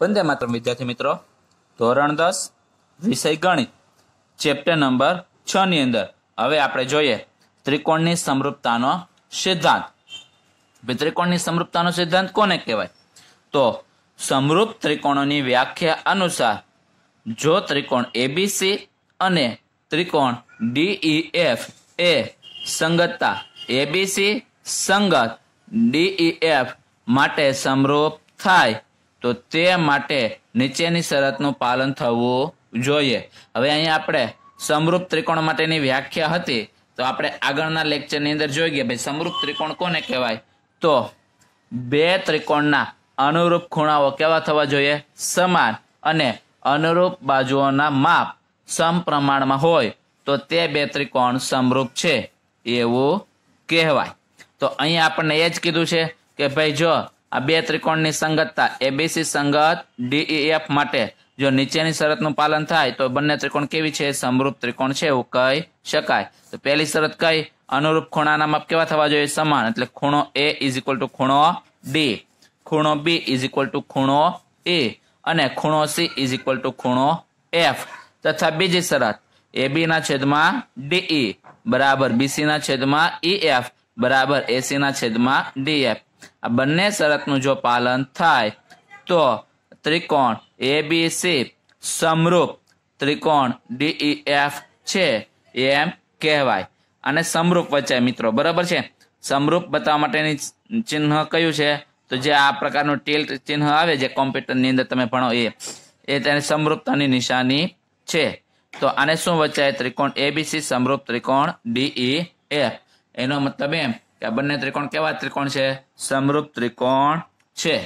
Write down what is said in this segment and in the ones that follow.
વંદે માત્ર વિદ્યાર્થી મિત્રો ધોરણ દસ વિષય ગણિત ચેપ્ટર નંબર છ ની અંદર હવે આપણે જોઈએ ત્રિકોણની સમરૂપતાનો સિદ્ધાંત ત્રિકોણની સમરૂપતાનો સિદ્ધાંત કોને કહેવાય તો સમરૂપ ત્રિકોણોની વ્યાખ્યા અનુસાર જો ત્રિકોણ એબીસી અને ત્રિકોણ ડીઈએફ e એ સંગતતા એબીસી સંગત ડીઈએફ e માટે સમરૂપ થાય તો તે માટે નીચેની શરતનું પાલન થવું જોઈએ હવે અહીંયા આપણે સમરૂપ ત્રિકોણ માટેની વ્યાખ્યા હતી તો આપણે આગળના લેક્ચરની અંદર જોઈ ગયા ભાઈ સમરૂપ ત્રિકોણ કોને કહેવાય તો બે ત્રિકોણના અનુરૂપ ખૂણાઓ કેવા થવા જોઈએ સમાન અને અનુરૂપ બાજુઓના માપ સમપ્રમાણમાં હોય તો તે બે ત્રિકોણ સમરૂપ છે એવું કહેવાય તો અહીંયા આપણને એ જ કીધું છે કે ભાઈ જો આ બે ત્રિકોણની સંગતતા એબીસી સંગત ડીઈએફ e માટે જો નીચેની શરતનું પાલન થાય તો બંને ત્રિકોણ કેવી છે સમરૂપ ત્રિકોણ છે એવું કહી શકાય તો પહેલી શરત કઈ અનુરૂપ ખૂણાના માપ કેવા થવા જોઈએ સમાન એટલે ખૂણો એ ઇઝ ઇક્વલ ટુ ખૂણો ડી ખૂણો બી ઇઝ ઇક્વલ ટુ ખૂણો એ e. અને ખૂણો સી ઇઝ ઇક્વલ ટુ ખૂણો એફ તથા બીજી શરત એબી ના છેદમાં ડીઈ e. બરાબર બીસી ના છેદમાં ઈ એફ બરાબર એસી ના છેદમાં ડીએફ આ બંને શરતનું જો પાલન થાય તો ત્રિકોણ એ બી સી સમરૂપ ત્રિકોણ ડીઈ એફ e, છે એમ કહેવાય અને સમરૂપ વચ્ચે મિત્રો બરાબર છે સમરૂપ બતાવવા માટેની ચિહ્ન કયું છે તો જે આ પ્રકારનું ટિલ્ટ ચિહ્ન આવે જે કોમ્પ્યુટરની અંદર તમે ભણો એ એ તેની સમરૂપતાની નિશાની છે તો આને શું વચ્ચે ત્રિકોણ એબીસી સમરૂપ ત્રિકોણ ડીઈ એફ e, એનો મતલબ એમ કે આ બંને ત્રિકોણ કેવા ત્રિકોણ છે સમરૂપ ત્રિકોણ છે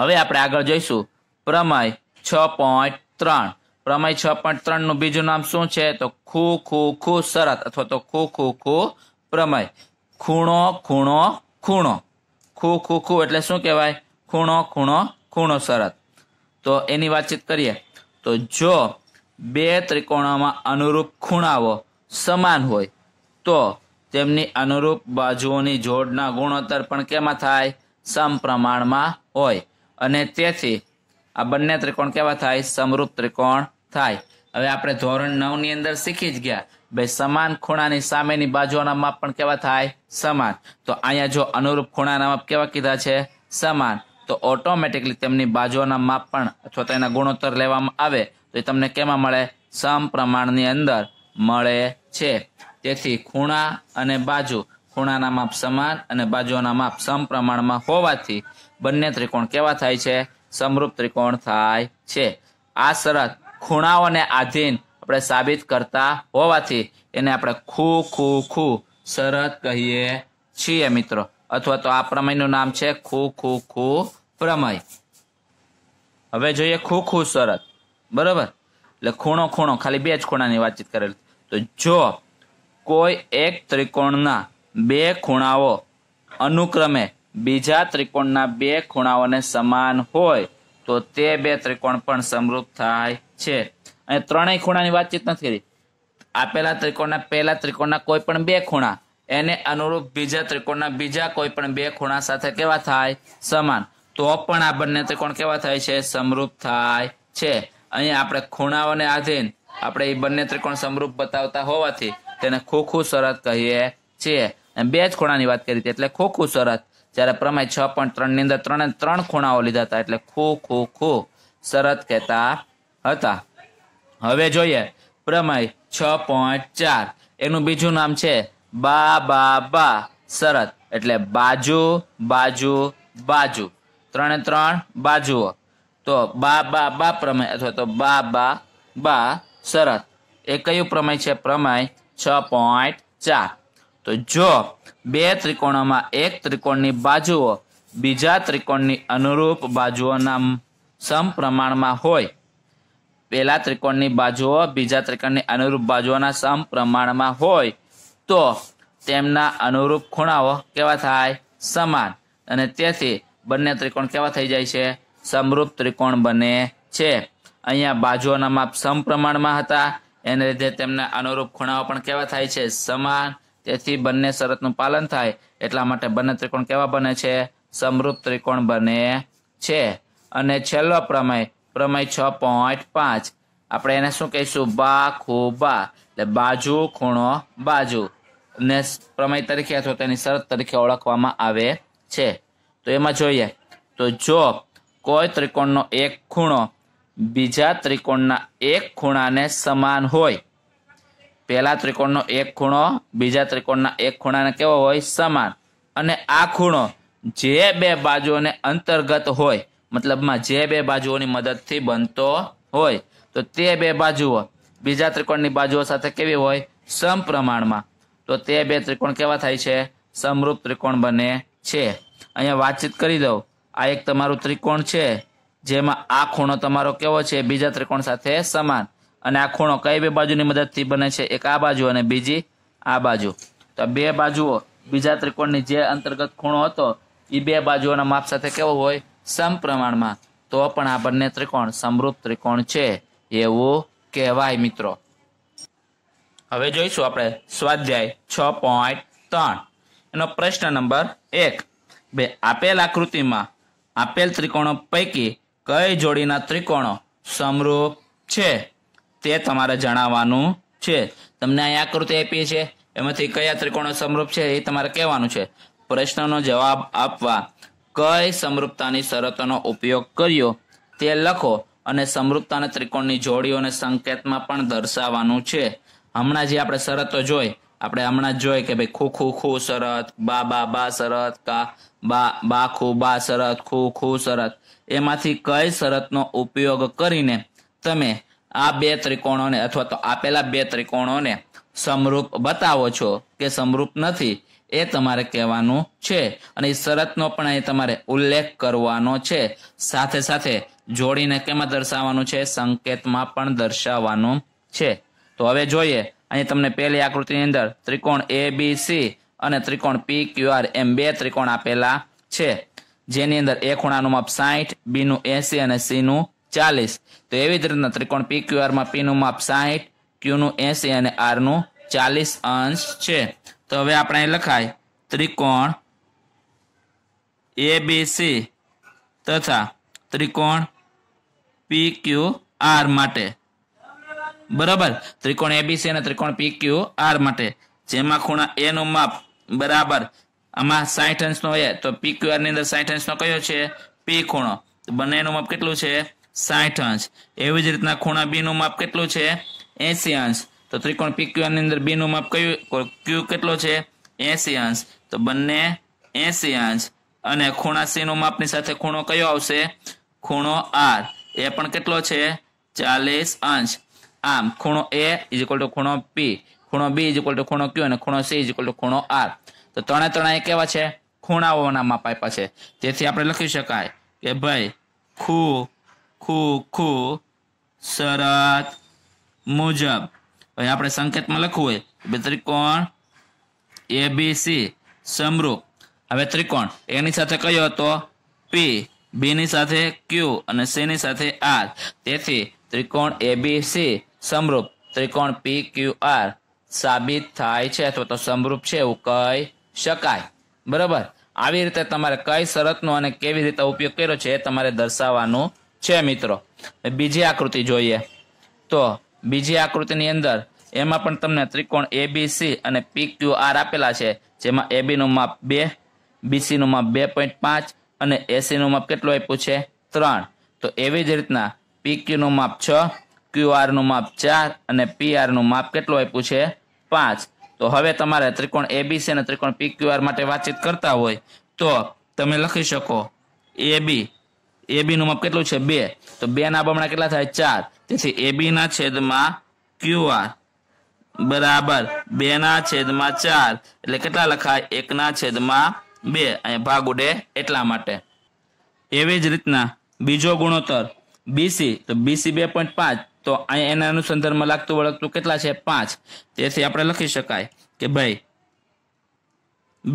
હવે આપણે આગળ જોઈશું પ્રમેય છ પોઈન્ટ ત્રણ પ્રમેય છ પોઈન્ટ ત્રણ નું બીજું નામ શું છે તો ખૂ ખૂ ખૂ શરત અથવા તો ખૂ ખૂ ખૂ પ્રમેય ખૂણો ખૂણો ખૂણો ખૂ ખૂ ખૂ એટલે શું કહેવાય ખૂણો ખૂણો ખૂણો શરત તો એની વાતચીત કરીએ તો જો બે ત્રિકોણોમાં અનુરૂપ ખૂણાઓ સમાન હોય તો તેમની અનુરૂપ બાજુઓની જોડના ગુણોત્તર પણ કેમાં થાય સમપ્રમાણમાં હોય અને તેથી આ બંને ત્રિકોણ કેવા થાય સમરૂપ ત્રિકોણ થાય હવે આપણે ધોરણ નવની અંદર શીખી જ ગયા બે સમાન ખૂણાની સામેની બાજુઓના માપ પણ કેવા થાય સમાન તો અહીંયા જો અનુરૂપ ખૂણાના માપ કેવા કીધા છે સમાન તો ઓટોમેટિકલી તેમની બાજુઓના માપ પણ અથવા તેના ગુણોત્તર લેવામાં આવે તો એ તમને કેમાં મળે સમપ્રમાણની અંદર મળે છે તેથી ખૂણા અને બાજુ ખૂણાના માપ સમાન અને બાજુઓના માપ સમપ્રમાણમાં હોવાથી બંને ત્રિકોણ કેવા થાય છે સમરૂપ ત્રિકોણ થાય છે આ શરત ખૂણાઓને આધીન આપણે સાબિત કરતા હોવાથી એને આપણે ખૂ ખૂ ખૂ શરત કહીએ છીએ મિત્રો અથવા તો આ પ્રમેયનું નામ છે ખૂ ખૂ ખૂ પ્રમેય હવે જોઈએ ખૂ ખૂ શરત બરોબર એટલે ખૂણો ખૂણો ખાલી બે જ ખૂણાની વાતચીત કરેલી તો જો કોઈ એક ત્રિકોણના બે ખૂણાઓ અનુક્રમે બીજા ત્રિકોણના બે ખૂણાઓને સમાન હોય તો તે બે ત્રિકોણ પણ સમરૂપ થાય છે અને ત્રણેય ખૂણાની વાતચીત નથી કરી આપેલા ત્રિકોણના પહેલા ત્રિકોણના કોઈ પણ બે ખૂણા એને અનુરૂપ બીજા ત્રિકોણના બીજા કોઈ પણ બે ખૂણા સાથે કેવા થાય સમાન તો પણ આ બંને ત્રિકોણ કેવા થાય છે સમરૂપ થાય છે અહીંયા આપણે ખૂણાઓને આધીન આપણે એ બંને ત્રિકોણ સમરૂપ બતાવતા હોવાથી તેને ખોખું શરત કહીએ છીએ બે જ ખૂણાની વાત કરી હતી એટલે ખોખું શરત જ્યારે પ્રમેય છ પોઈન્ટ ત્રણની અંદર ત્રણે ત્રણ ખૂણાઓ લીધા હતા એટલે ખો ખો ખો શરત કહેતા હતા હવે જોઈએ પ્રમેય છ પોઈન્ટ ચાર એનું બીજું નામ છે બા બા બા શરત એટલે બાજુ બાજુ બાજુ ત્રણે ત્રણ બાજુઓ તો બા બા બા પ્રમેય અથવા તો બા બા બા શરત એ કયું પ્રમેય છે પ્રમેય છ પોઈન્ટ ચાર તો જો બે ત્રિકોણોમાં એક ત્રિકોણની બાજુઓ બીજા ત્રિકોણની અનુરૂપ બાજુઓના સમપ્રમાણમાં હોય પહેલા ત્રિકોણની બાજુઓ બીજા ત્રિકોણની અનુરૂપ બાજુઓના સમપ્રમાણમાં હોય તો તેમના અનુરૂપ ખૂણાઓ કેવા થાય સમાન અને તેથી બંને ત્રિકોણ કેવા થઈ જાય છે સમરૂપ ત્રિકોણ બને છે અહીંયા બાજુઓના માપ સમપ્રમાણમાં હતા એને લીધે તેમના અનુરૂપ ખૂણાઓ પણ કેવા થાય છે સમાન તેથી બંને શરતનું પાલન થાય એટલા માટે બંને ત્રિકોણ કેવા બને છે સમૃદ્ધ ત્રિકોણ બને છે અને છેલ્લો પ્રમેય પ્રમેય છ પોઈન્ટ પાંચ આપણે એને શું કહીશું બા ખૂબા એટલે બાજુ ખૂણો બાજુ ને પ્રમેય તરીકે અથવા તેની શરત તરીકે ઓળખવામાં આવે છે તો એમાં જોઈએ તો જો કોઈ ત્રિકોણનો એક ખૂણો બીજા ત્રિકોણના એક ખૂણાને સમાન હોય પહેલા ત્રિકોણનો એક ખૂણો બીજા ત્રિકોણના એક ખૂણાને કેવો હોય સમાન અને આ ખૂણો જે બે બાજુઓને અંતર્ગત હોય મતલબમાં જે બે બાજુઓની મદદથી બનતો હોય તો તે બે બાજુઓ બીજા ત્રિકોણની બાજુઓ સાથે કેવી હોય સમપ્રમાણમાં તો તે બે ત્રિકોણ કેવા થાય છે સમરૂપ ત્રિકોણ બને છે અહીંયા વાતચીત કરી દઉં આ એક તમારું ત્રિકોણ છે જેમાં આ ખૂણો તમારો કેવો છે બીજા ત્રિકોણ સાથે સમાન અને આ ખૂણો કઈ બે બાજુની મદદથી બને છે એક આ બાજુ અને બીજી આ બાજુ તો બે બાજુઓ બીજા ત્રિકોણની જે અંતર્ગત ખૂણો હતો એ બે બાજુઓના માપ સાથે કેવો હોય સમપ્રમાણમાં તો પણ આ બંને ત્રિકોણ સમૃદ્ધ ત્રિકોણ છે એવું કહેવાય મિત્રો હવે જોઈશું આપણે સ્વાધ્યાય છ પોઈન્ટ ત્રણ એનો પ્રશ્ન નંબર એક બે આપેલ આકૃતિમાં આપેલ ત્રિકોણો પૈકી કઈ જોડીના ત્રિકોણો સમરૂપ છે તે તમારે જણાવવાનું છે તમને અહીં આકૃતિ આપી છે એમાંથી કયા ત્રિકોણો સમરૂપ છે એ તમારે કહેવાનું છે પ્રશ્નનો જવાબ આપવા કઈ સમરૂપતાની શરતોનો ઉપયોગ કર્યો તે લખો અને સમરૂપતાના ત્રિકોણની જોડીઓને સંકેતમાં પણ દર્શાવવાનું છે હમણાં જે આપણે શરતો જોઈ આપણે હમણાં જોઈ કે ભાઈ ખુ ખુ ખુ શરત બા બા બા શરત કા બા બા ખુ બા શરત ખુ ખુ શરત એમાંથી કઈ શરતનો ઉપયોગ કરીને તમે આ બે ત્રિકોણોને અથવા તો આપેલા બે ત્રિકોણોને સમરૂપ બતાવો છો કે સમરૂપ નથી એ તમારે કહેવાનું છે અને એ શરતનો પણ અહીં તમારે ઉલ્લેખ કરવાનો છે સાથે સાથે જોડીને કેમાં દર્શાવવાનું છે સંકેતમાં પણ દર્શાવવાનું છે તો હવે જોઈએ અહીં તમને પહેલી આકૃતિની અંદર ત્રિકોણ એ બી સી અને ત્રિકોણ પી ક્યુ આર એમ બે ત્રિકોણ આપેલા છે જેની અંદર એ ખૂણાનું માપ સાહીઠ બીનું એસી અને સીનું ચાલીસ તો એવી જ રીતના ત્રિકોણ પી ક્યુઆરમાં પીનું માપ સાહીઠ ક્યુનું એસી અને આરનું ચાલીસ અંશ છે તો હવે આપણે લખાય ત્રિકોણ એ તથા ત્રિકોણ પી ક્યુ આર માટે બરાબર ત્રિકોણ એબીસી અને ત્રિકોણ પી ક્યુ આર માટે જેમાં ખૂણા એનું માપ બરાબર આમાં સાઠ અંશનો હોય તો પી ક્યુઆર ની અંદર સાઠ અંશનો કયો છે પી ખૂણો બંનેનું માપ કેટલું છે સાઠ અંશ એવી જ રીતના ખૂણા બી નું માપ કેટલું છે એસી અંશ તો ત્રિકોણ પી ક્યુઆર ની અંદર બી નું માપ કયું ક્યુ કેટલો છે એસી અંશ તો બંને એસી અંશ અને ખૂણા સી નું માપની સાથે ખૂણો કયો આવશે ખૂણો આર એ પણ કેટલો છે ચાલીસ અંશ આમ ખૂણો એ ઇઝ ઇક્વલ ટુ ખૂણો પી ખૂણો બી ઇઝ ઇક્વલ ટુ ખૂણો ક્યુ અને ખૂણો સી ઇઝ ઇક્વલ ટુ ખૂણો આર તો ત્રણે ત્રણે કેવા છે ખૂણાઓના પાપા છે તેથી આપણે લખી શકાય કે ભાઈ ખૂ ખૂ ખૂ શરત મુજબ હવે આપણે સંકેતમાં લખવું હોય બે ત્રિકોણ એ બી સી સમરૂપ હવે ત્રિકોણ એની સાથે કયો હતો પી બીની સાથે ક્યુ અને સી સાથે આર તેથી ત્રિકોણ એ બી સી સમરૂપ ત્રિકોણ પી ક્યુ આર સાબિત થાય છે અથવા તો સમરૂપ છે એવું કહી શકાય બરાબર આવી રીતે તમારે કઈ શરતનો અને કેવી રીતે ઉપયોગ કર્યો છે એ તમારે દર્શાવવાનું છે મિત્રો બીજી આકૃતિ જોઈએ તો બીજી આકૃતિની અંદર એમાં પણ તમને ત્રિકોણ એબીસી અને પી ક્યુ આર આપેલા છે જેમાં એબી નું માપ બે બીસી નું માપ બે પોઈન્ટ પાંચ અને એસી નું માપ કેટલું આપ્યું છે ત્રણ તો એવી જ રીતના પી ક્યુ નું માપ છ ક્યુ આર નું માપ ચાર અને પી આર નું માપ કેટલું આપ્યું છે પાંચ તો હવે તમારે ત્રિકોણ એબીસી અને ત્રિકોણ પીક્યુઆર માટે વાતચીત કરતા હોય તો તમે લખી શકો એબી એબી નું માપ કેટલું છે બે તો બે ના બમણા કેટલા થાય ચાર તેથી એબી ના છેદમાં ક્યુઆર બરાબર બે ના છેદમાં ચાર એટલે કેટલા લખાય એક ના છેદમાં બે અહીંયા ભાગ ઉડે એટલા માટે એવી જ રીતના બીજો ગુણોત્તર બીસી તો બીસી બે પોઈન્ટ પાંચ તો એના અનુસંધાનમાં લાગતું વળગતું કેટલા છે પાંચ તેથી આપણે લખી શકાય કે ભાઈ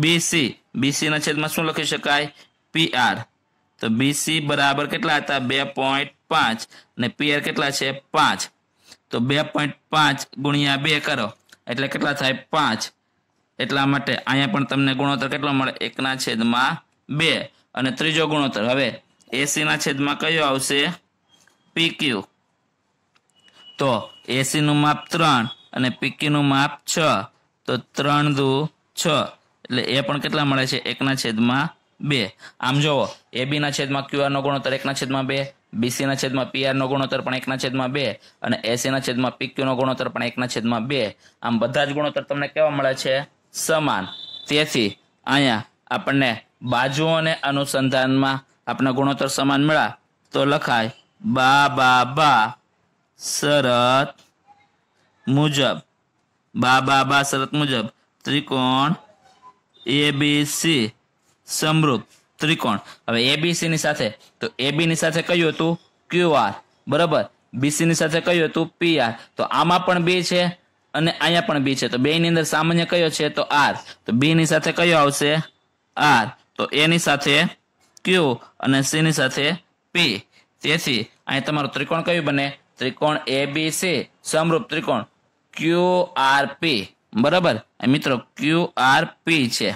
બીસી બીસી ના છેદમાં શું લખી શકાય પી આર તો બીસી બરાબર કેટલા હતા બે પોઈન્ટ પાંચ અને પીઆર કેટલા છે પાંચ તો બે પોઈન્ટ પાંચ ગુણ્યા બે કરો એટલે કેટલા થાય પાંચ એટલા માટે અહીંયા પણ તમને ગુણોત્તર કેટલો મળે એકના છેદમાં બે અને ત્રીજો ગુણોત્તર હવે એસી ના છેદમાં કયો આવશે પી ક્યુ તો એસીનું માપ ત્રણ અને પીકીનું માપ છ તો ત્રણ દુ છ એટલે એ પણ કેટલા મળે છે એકના છેદમાં બે આમ જુઓ એબીના છેદમાં ક્યુઆરનો ગુણોત્તર એકના છેદમાં બે બીસીના છેદમાં પીઆરનો ગુણોત્તર પણ એકના છેદમાં બે અને એસીના છેદમાં પીક્યુનો ગુણોત્તર પણ એકના છેદમાં બે આમ બધા જ ગુણોત્તર તમને કેવા મળે છે સમાન તેથી અહીંયા આપણને બાજુઓને અનુસંધાનમાં આપણા ગુણોત્તર સમાન મળ્યા તો લખાય બા બા બા શરત મુજબ બા બા બા શરત મુજબ ત્રિકોણ એ બી સી સમૃદ્ધ ત્રિકોણ હવે એ બી ની સાથે તો એ બી ની સાથે કયું હતું ક્યુ આર બરાબર બીસી ની સાથે કયું હતું પી આર તો આમાં પણ બી છે અને અહીંયા પણ બી છે તો બે ની અંદર સામાન્ય કયો છે તો આર તો બી ની સાથે કયો આવશે આર તો એની સાથે ક્યુ અને સી ની સાથે પી તેથી અહીંયા તમારું ત્રિકોણ કયું બને ત્રિકોણ એ બી સી સમરૂપ ત્રિકોણ ક્યુ આર પી બરાબર મિત્રો ક્યુ આર પી છે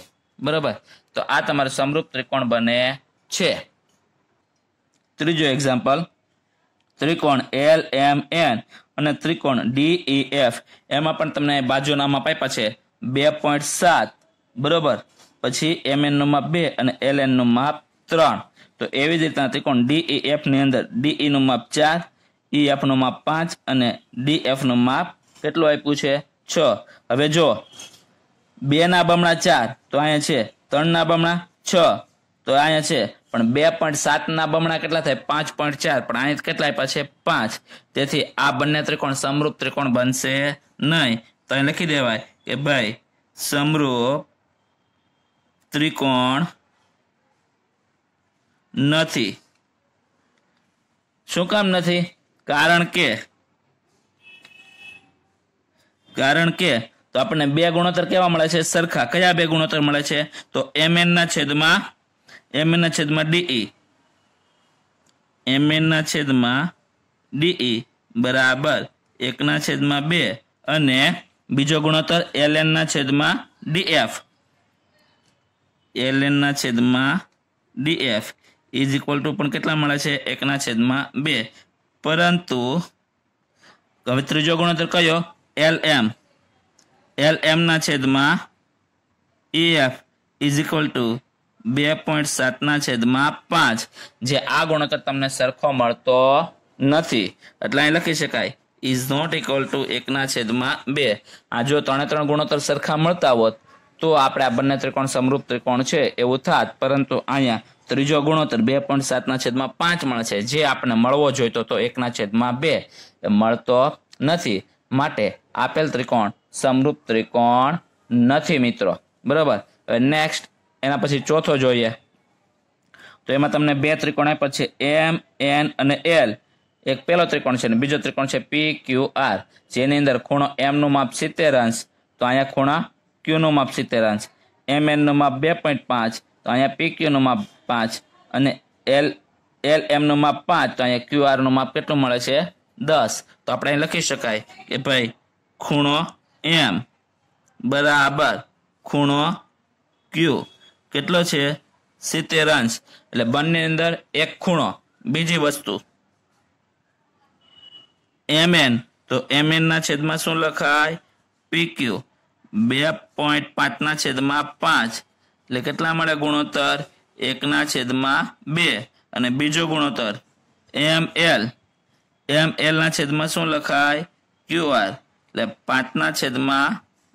બરાબર તો આ તમારો સમરૂપ ત્રિકોણ બને છે ત્રીજો એક્ઝામ્પલ ત્રિકોણ એલ એમ એન અને ત્રિકોણ ડી એફ e એમાં પણ તમને બાજુ નામ આપ્યા છે બે પોઈન્ટ સાત બરોબર પછી એમ એન નુંમાં બે અને એલ એન નું માપ ત્રણ તો એવી જ રીતના ત્રિકોણ ડીઈ એફ e ની અંદર ડીઈ e નું માપ ચાર ઈએફનું માપ પાંચ અને ડીએફનું માપ કેટલું આપ્યું છે છ હવે જો બે ના બમણા ચાર તો અહીંયા છે ત્રણ ના બમણા છ તો અહીંયા છે પણ બે પોઈન્ટ ના બમણા કેટલા થાય પાંચ પોઈન્ટ ચાર પણ અહીંયા કેટલા આપ્યા છે પાંચ તેથી આ બંને ત્રિકોણ સમરૂપ ત્રિકોણ બનશે નહીં તો અહીં લખી દેવાય કે ભાઈ સમરૂપ ત્રિકોણ નથી શું કામ નથી કારણ કે કારણ કે તો આપણને બે ગુણોત્તર કેવા મળે છે સરખા કયા બે ગુણોત્તર મળે છે તો એમએન ના છેદમાં એમએન ના છેદમાં ડીઈ એમએન ના છેદમાં ડીઈ બરાબર એકના છેદમાં બે અને બીજો ગુણોત્તર એલએન ના છેદમાં ડીએફ એલએન ના છેદમાં ડીએફ ઇઝ ઇક્વલ ટુ પણ કેટલા મળે છે એકના છેદમાં બે પરંતુ હવે ત્રીજો ગુણોત્તર કયો એલ એમ એલ એમના છેદમાં A F is equal to બે પોઈન્ટ સાતના છેદમાં પાંચ જે આ ગુણોત્તર તમને સરખો મળતો નથી એટલે અહીં લખી શકાય ઇઝ નોટ ઇક્વલ ટુ એકના છેદમાં બે આ જો ત્રણે ત્રણ ગુણોત્તર સરખા મળતા હોત તો આપણે આ બંને ત્રિકોણ સમરૂપ ત્રિકોણ છે એવું થાત પરંતુ અહીંયા ત્રીજો ગુણોત્તર બે પોઈન્ટ સાતના છેદમાં પાંચ છે જે આપણે મળવો જોઈતો તો એકના છેદમાં બે એ મળતો નથી માટે આપેલ ત્રિકોણ સમરૂપ ત્રિકોણ નથી મિત્રો બરાબર નેક્સ્ટ એના પછી ચોથો જોઈએ તો એમાં તમને બે ત્રિકોણ આપ્યા છે એમ એન અને એલ એક પહેલો ત્રિકોણ છે અને બીજો ત્રિકોણ છે પી ક્યુ આર જેની અંદર ખૂણો એમનું માપ સિત્તેર અંશ તો અહીંયા ખૂણા ક્યુનું માપ સિત્તેર અંશ એમ એનનું માપ બે પોઈન્ટ પાંચ તો અહીંયા પી ક્યુનું માપ પાંચ અને એલ એલ એમનું માપ પાંચ તો અહીંયા ક્યુઆરનું માપ કેટલું મળે છે દસ તો આપણે અહીં લખી શકાય કે ભાઈ ખૂણો એમ બરાબર ખૂણો ક્યુ કેટલો છે સિત્તેર અંશ એટલે બંને અંદર એક ખૂણો બીજી વસ્તુ એમ એન તો એમ ના છેદમાં શું લખાય પી ક્યુ બે પોઈન્ટ પાંચના છેદમાં પાંચ એટલે કેટલા મળે ગુણોત્તર એકના છેદમાં બે અને બીજો ગુણોત્તર એમ એલ એમ એલના છેદમાં શું લખાય ક્યુ આર એટલે પાંચના છેદમાં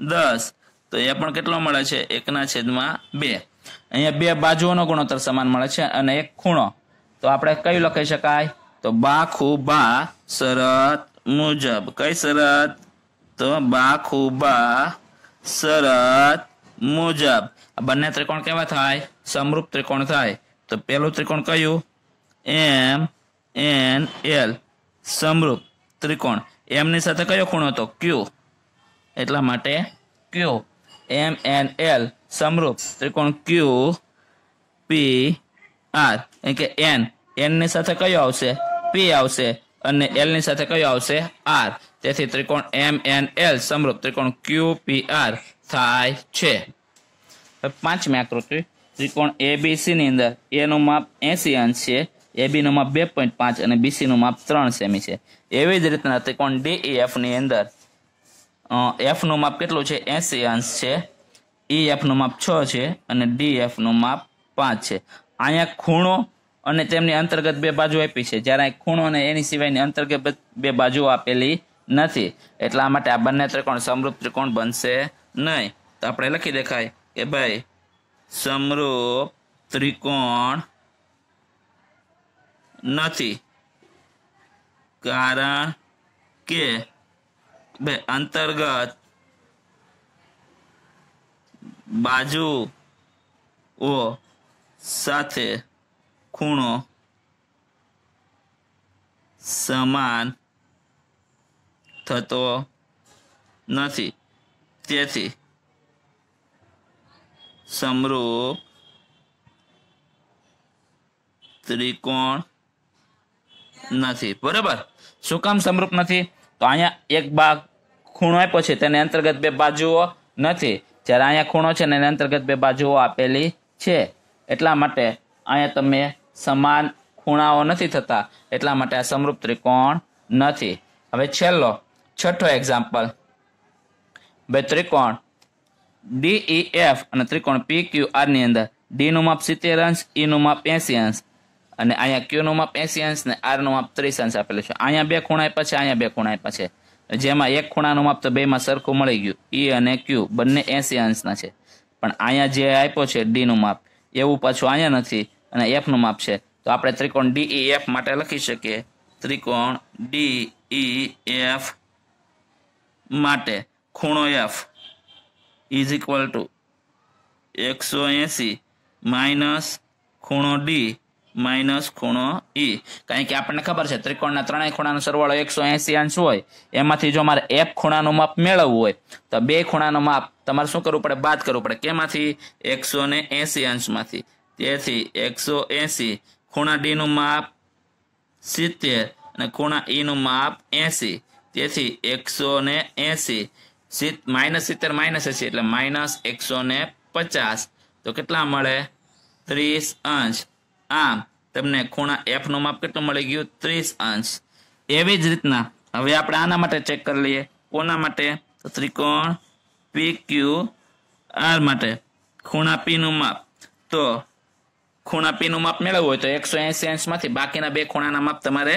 દસ તો એ પણ કેટલો મળે છે એકના છેદમાં બે અહીંયા બે બાજુઓનો ગુણોત્તર સમાન મળે છે અને એક ખૂણો તો આપણે કયું લખી શકાય તો બા ખૂબા શરત મુજબ કઈ શરત તો બા ખૂબા શરત મુજબ બંને ત્રિકોણ કેવા થાય સમરૂપ ત્રિકોણ થાય તો પહેલું ત્રિકોણ કયું એમ એન એલ સમરૂપ ત્રિકોણ એમની સાથે કયો ખૂણો હતો ક્યુ એટલા માટે ક્યુ એમ એન એલ સમરૂપ ત્રિકોણ ક્યુ પી આર એમ કે એન એનની સાથે કયો આવશે પી આવશે અને એલની સાથે કયો આવશે આર તેથી ત્રિકોણ એમ એન એલ સમરૂપ ત્રિકોણ ક્યુ પી આર થાય છે પાંચમી આકૃતિ ત્રિકોણ એબીસી ની અંદર એનું માપ એસી અંશ છે એબીનું માપ બે પોઈન્ટ પાંચ અને બીસીનું માપ ત્રણ સેમી છે એવી જ રીતના ત્રિકોણ ડીઈએફની e અંદર એફનું માપ કેટલું છે એસી અંશ છે ઈએફનું e માપ છ છે અને ડીએફનું માપ પાંચ છે અહીંયા ખૂણો અને તેમની અંતર્ગત બે બાજુ આપી છે જ્યારે ખૂણો અને એની સિવાયની અંતર્ગત બે બાજુ આપેલી નથી એટલા માટે આ બંને ત્રિકોણ સમૃદ્ધ ત્રિકોણ બનશે નહીં તો આપણે લખી દેખાય કે ભાઈ સમરૂપ ત્રિકોણ નથી કારણ કે બે અંતર્ગત બાજુઓ સાથે ખૂણો સમાન થતો નથી તેથી સમરૂપ ત્રિકોણ નથી બરાબર શું કામ સમરૂપ નથી તો અહીંયા એક ભાગ ખૂણો આપ્યો છે તેને અંતર્ગત બે બાજુઓ નથી જ્યારે અહીંયા ખૂણો છે એને અંતર્ગત બે બાજુઓ આપેલી છે એટલા માટે અહીંયા તમે સમાન ખૂણાઓ નથી થતા એટલા માટે આ સમરૂપ ત્રિકોણ નથી હવે છેલ્લો છઠ્ઠો એક્ઝામ્પલ બે ત્રિકોણ ડી એફ e, અને ત્રિકોણ પી ક્યુ આરની અંદર ડીનું માપ સિત્તેર અંશ ઈનું e માપ એંસી અંશ અને અહીંયા ક્યુનું માપ એંસી અંશ ને આરનું માપ ત્રીસ અંશ આપેલું છે અહીંયા બે ખૂણા આપ્યા છે અહીંયા બે ખૂણા આપ્યા છે જેમાં એક ખૂણાનું માપ તો બેમાં સરખું મળી ગયું ઈ e અને ક્યુ બંને એંસી અંશના છે પણ અહીંયા જે આપ્યો છે ડીનું માપ એવું પાછું અહીંયા નથી અને એફનું માપ છે તો આપણે ત્રિકોણ ડીઈ એફ માટે લખી શકીએ ત્રિકોણ ડીઈ એફ માટે ખૂણો એફ ઇઝ ઇક્વલ ટુ એકસો એંસી માઇનસ ખૂણો ડી માઇનસ ખૂણો ઈ e. કારણ કે આપણને ખબર છે ત્રિકોણના ત્રણેય ખૂણાનો સરવાળો એકસો એંસી અંશ હોય એમાંથી જો મારે એફ ખૂણાનું માપ મેળવવું હોય તો બે ખૂણાનું માપ તમારે શું કરવું પડે બાદ કરવું પડે કેમાંથી એકસો ને એંસી અંશમાંથી તેથી એકસો એંસી ખૂણા ડીનું માપ સિત્તેર અને ખૂણા ઈનું e માપ એંસી તેથી એકસો ને એંસી માઇનસ સિત્તેર માઇનસ એસી એટલે માઇનસ એકસો ને પચાસ તો કેટલા મળે ત્રીસ અંશ આમ તમને ખૂણા એફનું માપ કેટલું મળી ગયું ત્રીસ અંશ એવી જ રીતના હવે આપણે આના માટે ચેક કરી લઈએ કોના માટે તો ત્રિકોણ પી ક્યુ આર માટે ખૂણા પીનું માપ તો ખૂણા પીનું માપ મેળવવું હોય તો એકસો એસી અંશમાંથી બાકીના બે ખૂણાના માપ તમારે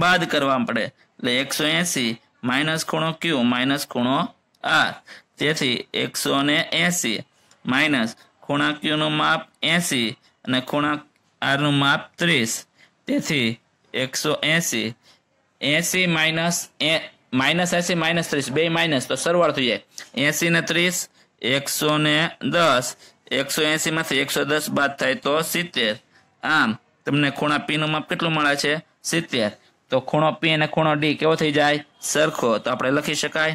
બાદ કરવા પડે એટલે એકસો એસી માઇનસ ખૂણો ક્યુ માઇનસ ખૂણો આ તેથી એકસો ને એસી માઇનસ ખૂણાક્યુનું માપ એસી અને ખૂણા આરનું માપ ત્રીસ તેથી એકસો એસી એસી માઇનસ એ માઇનસ એસી માઇનસ ત્રીસ બે માઇનસ તો સરવાળ થઈ જાય એસી ને ત્રીસ એકસો ને દસ એકસો એસી માંથી એકસો દસ બાદ થાય તો સિત્તેર આમ તમને ખૂણા પી નું માપ કેટલું મળે છે સિત્તેર તો ખૂણો પી અને ખૂણો ડી કેવો થઈ જાય સરખો તો આપણે લખી શકાય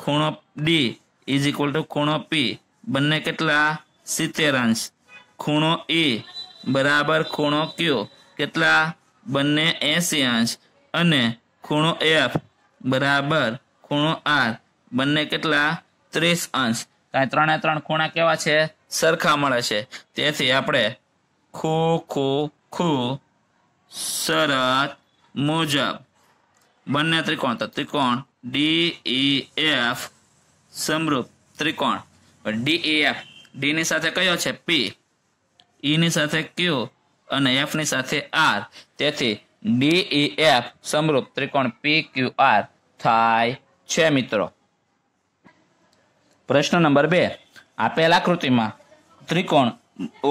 ખૂણો ડી ઇઝ ઇક્વલ ટુ ખૂણો પી બંને કેટલા સિત્તેર અંશ ખૂણો એ e બરાબર ખૂણો ક્યુ કેટલા બંને એસી અંશ અને ખૂણો એફ બરાબર ખૂણો આર બંને કેટલા ત્રીસ અંશ કાંઈ ત્રણે ત્રણ ખૂણા કેવા છે સરખા મળે છે તેથી આપણે ખૂ ખૂ ખૂ શરત મુજબ બંને ત્રિકોણ તો ત્રિકોણ ડી ઈ એફ સમરૂપ ત્રિકોણ ડી ઈ એફ ડી ની સાથે કયો છે પી ઈ e ની સાથે ક્યુ અને એફ ની સાથે આર તેથી ડી ઈ એફ સમરૂપ ત્રિકોણ પી ક્યુ આર થાય છે મિત્રો પ્રશ્ન નંબર બે આપેલ આકૃતિમાં ત્રિકોણ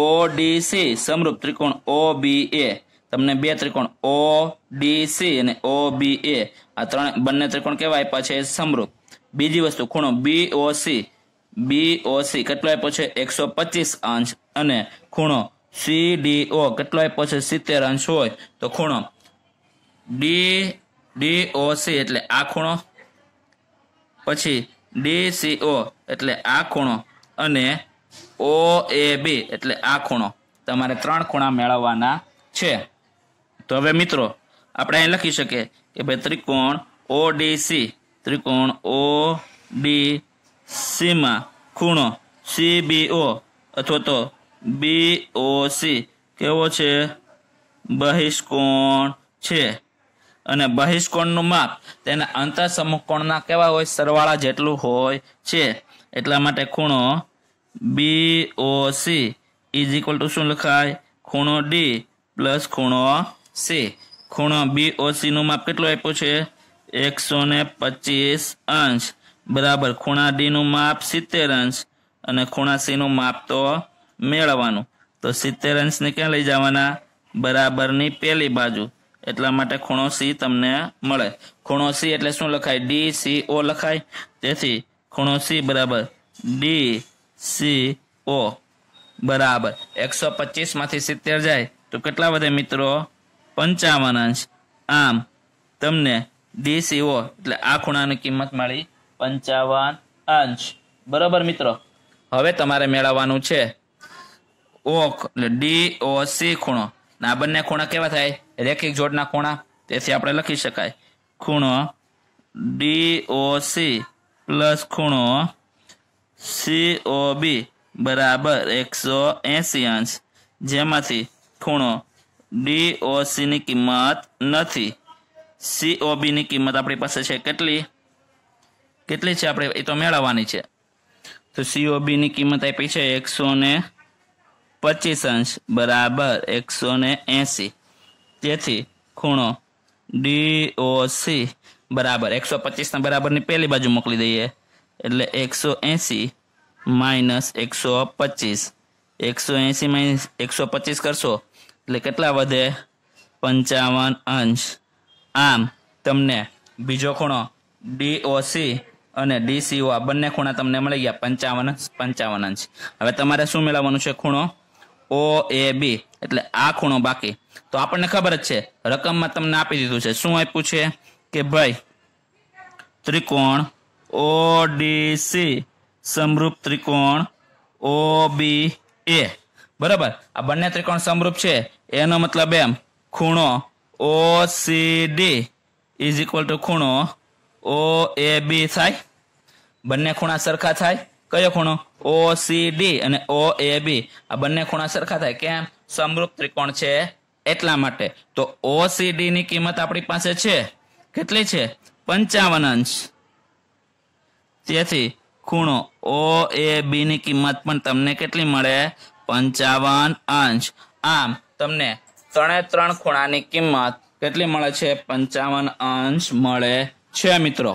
ઓડીસી સમરૂપ ત્રિકોણ ઓ બી એ તમને બે ત્રિકોણ ઓ ડી સી અને ઓ બી એ આ ત્રણ બંને ત્રિકોણ કેવા આપ્યા છે સમરૂપ બીજી વસ્તુ ખૂણો B O C B O C કેટલો આપ્યો છે એકસો પચીસ અંશ અને ખૂણો સી ડી ઓ કેટલો આપ્યો છે સિત્તેર અંશ હોય તો ખૂણો ડી ડી ઓ સી એટલે આ ખૂણો પછી ડી સી ઓ એટલે આ ખૂણો અને ઓ એ બી એટલે આ ખૂણો તમારે ત્રણ ખૂણા મેળવવાના છે તો હવે મિત્રો આપણે અહીં લખી શકીએ કે ભાઈ ત્રિકોણ ઓ ત્રિકોણ ઓ ડી સીમાં ખૂણો સી બી ઓ અથવા તો બી ઓ સી કેવો છે બહિષ્કોણ છે અને બહિષ્કોણનું માપ તેના અંતર સમકોણના કેવા હોય સરવાળા જેટલું હોય છે એટલા માટે ખૂણો B O C is equal to શું લખાય ખૂણો ડી પ્લસ ખૂણો સી ખૂણો બી ઓસીનું માપ કેટલું આપ્યું છે એકસો ને પચીસ અંશ બરાબર ખૂણા ડીનું માપ સિત્તેર અંશ અને ખૂણા સીનું માપ તો મેળવવાનું તો સિત્તેર અંશને ક્યાં લઈ જવાના બરાબરની પેલી બાજુ એટલા માટે ખૂણો સી તમને મળે ખૂણો સી એટલે શું લખાય ડી સી ઓ લખાય તેથી ખૂણો સી બરાબર ડી સી ઓ બરાબર એકસો પચીસમાંથી સિત્તેર જાય તો કેટલા વધે મિત્રો પંચાવન અંશ આમ તમને દેશીઓ એટલે આ ખૂણાની કિંમત મળી પંચાવન અંશ બરાબર મિત્રો હવે તમારે મેળવવાનું છે ઓક એટલે ડી ઓ સી ખૂણો આ બંને ખૂણા કેવા થાય રેખિક જોડના ખૂણા તેથી આપણે લખી શકાય ખૂણો ડી ઓ સી પ્લસ ખૂણો સી ઓ બી બરાબર એકસો એસી અંશ જેમાંથી ખૂણો ડીઓસીની કિંમત નથી સીઓબીની કિંમત આપણી પાસે છે કેટલી કેટલી છે આપણે એ તો મેળવવાની છે તો સીઓબીની કિંમત આપી છે એકસો ને પચીસ અંશ બરાબર એકસો ને એંસી તેથી ખૂણો ડીઓસી બરાબર એકસો પચીસના બરાબરની પહેલી બાજુ મોકલી દઈએ એટલે એકસો એંસી માઇનસ એકસો પચીસ એકસો એંસી માઇનસ એકસો પચીસ કરશો એટલે કેટલા વધે પંચાવન અંશ આમ તમને બીજો ખૂણો ડીઓસી અને ડીસીઓ આ બંને ખૂણા તમને મળી ગયા પંચાવન અંશ પંચાવન અંશ હવે તમારે શું મેળવવાનું છે ખૂણો ઓ એ બી એટલે આ ખૂણો બાકી તો આપણને ખબર જ છે રકમમાં તમને આપી દીધું છે શું આપ્યું છે કે ભાઈ ત્રિકોણ ઓ ડી સી સમરૂપ ત્રિકોણ ઓ બી એ બરાબર આ બંને ત્રિકોણ સમરૂપ છે એનો મતલબ એમ ખૂણો O C D is equal to ખૂણો ઓ એ બી થાય બંને ખૂણા સરખા થાય કયો ખૂણો ઓ સી ડી અને ઓ એ બી આ બંને ખૂણા સરખા થાય કેમ સમરૂપ ત્રિકોણ છે એટલા માટે તો ઓ સી ડી ની કિંમત આપણી પાસે છે કેટલી છે પંચાવન અંશ તેથી ખૂણો ઓ એ બી ની કિંમત પણ તમને કેટલી મળે પંચાવન અંશ આમ તમને ત્રણે ત્રણ ખૂણાની કિંમત કેટલી મળે છે પંચાવન અંશ મળે છે મિત્રો